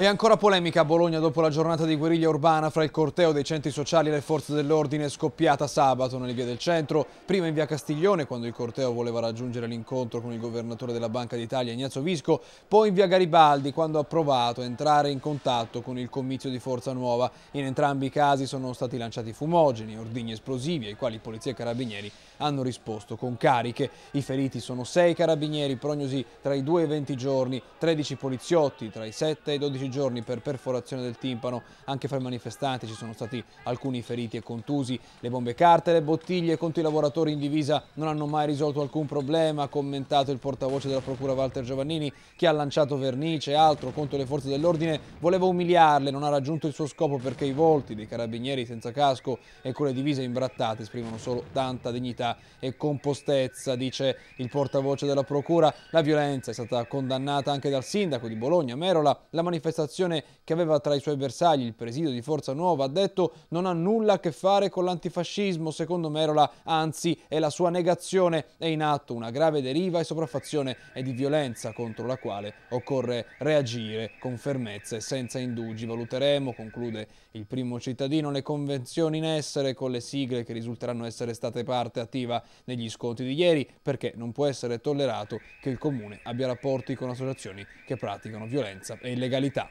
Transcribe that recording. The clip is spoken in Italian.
E ancora polemica a Bologna dopo la giornata di guerriglia urbana fra il corteo dei centri sociali e le forze dell'ordine scoppiata sabato nelle vie del centro, prima in via Castiglione quando il corteo voleva raggiungere l'incontro con il governatore della Banca d'Italia Ignazio Visco, poi in via Garibaldi quando ha provato a entrare in contatto con il comizio di Forza Nuova. In entrambi i casi sono stati lanciati fumogeni, ordigni esplosivi ai quali polizia e carabinieri hanno risposto con cariche. I feriti sono 6 carabinieri, prognosi tra i 2 e i 20 giorni, 13 poliziotti tra i 7 e i 12 giorni giorni per perforazione del timpano. Anche fra i manifestanti ci sono stati alcuni feriti e contusi. Le bombe carte, le bottiglie contro i lavoratori in divisa non hanno mai risolto alcun problema, ha commentato il portavoce della procura Walter Giovannini. che ha lanciato vernice e altro contro le forze dell'ordine voleva umiliarle, non ha raggiunto il suo scopo perché i volti dei carabinieri senza casco e con le divise imbrattate esprimono solo tanta dignità e compostezza, dice il portavoce della procura. La violenza è stata condannata anche dal sindaco di Bologna, Merola. La manifestazione manifestazione che aveva tra i suoi bersagli il presidio di Forza Nuova, ha detto non ha nulla a che fare con l'antifascismo, secondo Merola anzi è la sua negazione, è in atto una grave deriva e sopraffazione e di violenza contro la quale occorre reagire con fermezza e senza indugi. Valuteremo, conclude il primo cittadino, le convenzioni in essere con le sigle che risulteranno essere state parte attiva negli scontri di ieri perché non può essere tollerato che il comune abbia rapporti con associazioni che praticano violenza e illegalità.